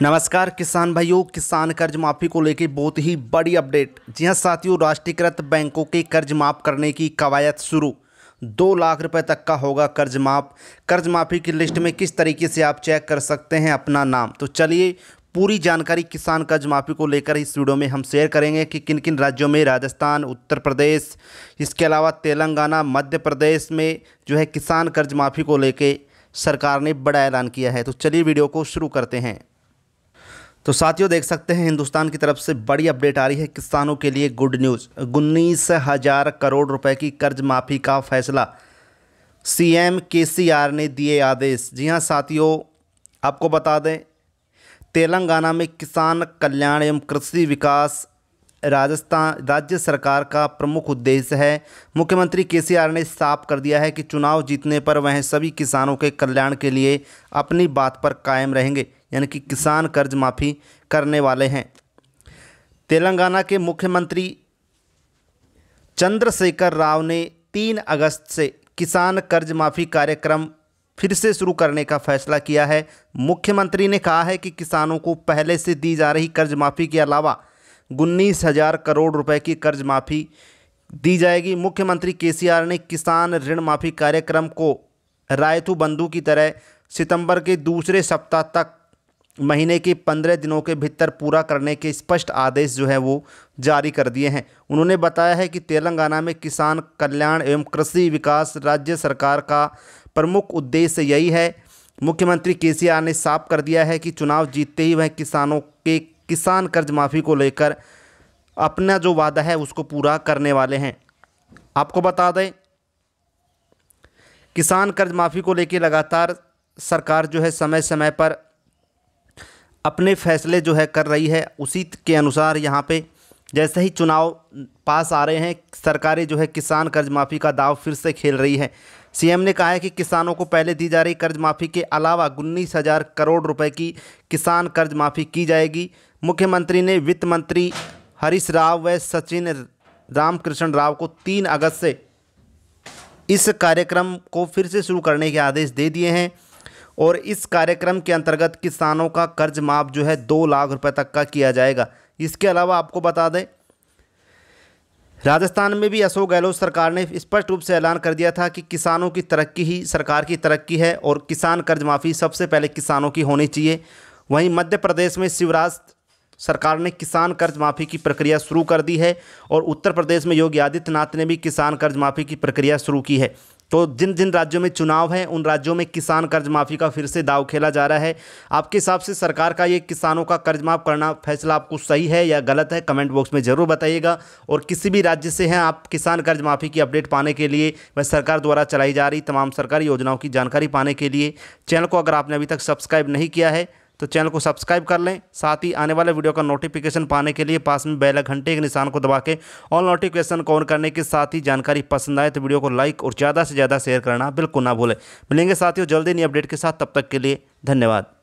नमस्कार किसान भाइयों किसान कर्ज माफ़ी को लेकर बहुत ही बड़ी अपडेट जी हां साथियों राष्ट्रीयकृत बैंकों के कर्ज माफ़ करने की कवायद शुरू दो लाख रुपए तक का होगा कर्ज माफ़ कर्ज माफ़ी की लिस्ट में किस तरीके से आप चेक कर सकते हैं अपना नाम तो चलिए पूरी जानकारी किसान कर्ज माफ़ी को लेकर इस वीडियो में हम शेयर करेंगे कि किन किन राज्यों में राजस्थान उत्तर प्रदेश इसके अलावा तेलंगाना मध्य प्रदेश में जो है किसान कर्ज माफ़ी को लेकर सरकार ने बड़ा ऐलान किया है तो चलिए वीडियो को शुरू करते हैं तो साथियों देख सकते हैं हिंदुस्तान की तरफ से बड़ी अपडेट आ रही है किसानों के लिए गुड न्यूज़ उन्नीस हज़ार करोड़ रुपए की कर्ज माफ़ी का फैसला सीएम केसीआर ने दिए आदेश जी हां साथियों आपको बता दें तेलंगाना में किसान कल्याण एवं कृषि विकास राजस्थान राज्य सरकार का प्रमुख उद्देश्य है मुख्यमंत्री केसीआर ने साफ कर दिया है कि चुनाव जीतने पर वह सभी किसानों के कल्याण के लिए अपनी बात पर कायम रहेंगे यानी कि किसान कर्ज माफ़ी करने वाले हैं तेलंगाना के मुख्यमंत्री चंद्रशेखर राव ने तीन अगस्त से किसान कर्ज माफ़ी कार्यक्रम फिर से शुरू करने का फैसला किया है मुख्यमंत्री ने कहा है कि किसानों को पहले से दी जा रही कर्ज माफ़ी के अलावा उन्नीस हज़ार करोड़ रुपए की कर्ज माफ़ी दी जाएगी मुख्यमंत्री केसीआर ने किसान ऋण माफ़ी कार्यक्रम को रायतू बंधु की तरह सितंबर के दूसरे सप्ताह तक महीने के पंद्रह दिनों के भीतर पूरा करने के स्पष्ट आदेश जो है वो जारी कर दिए हैं उन्होंने बताया है कि तेलंगाना में किसान कल्याण एवं कृषि विकास राज्य सरकार का प्रमुख उद्देश्य यही है मुख्यमंत्री केसीआर ने साफ कर दिया है कि चुनाव जीतते ही वह किसानों के किसान कर्ज माफ़ी को लेकर अपना जो वादा है उसको पूरा करने वाले हैं आपको बता दें किसान कर्ज माफ़ी को लेकर लगातार सरकार जो है समय समय पर अपने फैसले जो है कर रही है उसी के अनुसार यहाँ पे जैसे ही चुनाव पास आ रहे हैं सरकारी जो है किसान कर्ज माफ़ी का दाव फिर से खेल रही है सीएम ने कहा है कि किसानों को पहले दी जा रही कर्ज माफ़ी के अलावा उन्नीस हज़ार करोड़ रुपए की किसान कर्ज माफ़ी की जाएगी मुख्यमंत्री ने वित्त मंत्री हरीश राव व सचिन रामकृष्ण राव को तीन अगस्त से इस कार्यक्रम को फिर से शुरू करने के आदेश दे दिए हैं और इस कार्यक्रम के अंतर्गत किसानों का कर्ज माफ जो है दो लाख रुपए तक का किया जाएगा इसके अलावा आपको बता दें राजस्थान में भी अशोक गहलोत सरकार ने स्पष्ट रूप से ऐलान कर दिया था कि किसानों की तरक्की ही सरकार की तरक्की है और किसान कर्ज माफ़ी सबसे पहले किसानों की होनी चाहिए वहीं मध्य प्रदेश में शिवराज सरकार ने किसान कर्ज माफ़ी की प्रक्रिया शुरू कर दी है और उत्तर प्रदेश में योगी आदित्यनाथ ने भी किसान कर्ज माफ़ी की प्रक्रिया शुरू की है तो जिन जिन राज्यों में चुनाव है उन राज्यों में किसान कर्ज माफ़ी का फिर से दाव खेला जा रहा है आपके हिसाब से सरकार का ये किसानों का कर्ज माफ़ करना फैसला आपको सही है या गलत है कमेंट बॉक्स में ज़रूर बताइएगा और किसी भी राज्य से हैं आप किसान कर्ज माफ़ी की अपडेट पाने के लिए व सरकार द्वारा चलाई जा रही तमाम सरकारी योजनाओं की जानकारी पाने के लिए चैनल को अगर आपने अभी तक सब्सक्राइब नहीं किया है तो चैनल को सब्सक्राइब कर लें साथ ही आने वाले वीडियो का नोटिफिकेशन पाने के लिए पास में बेल घंटे के निशान को दबा के ऑल नोटिफिकेशन को ऑन करने के साथ ही जानकारी पसंद आए तो वीडियो को लाइक और ज़्यादा से ज़्यादा शेयर करना बिल्कुल ना भूलें मिलेंगे साथियों जल्दी नई अपडेट के साथ तब तक के लिए धन्यवाद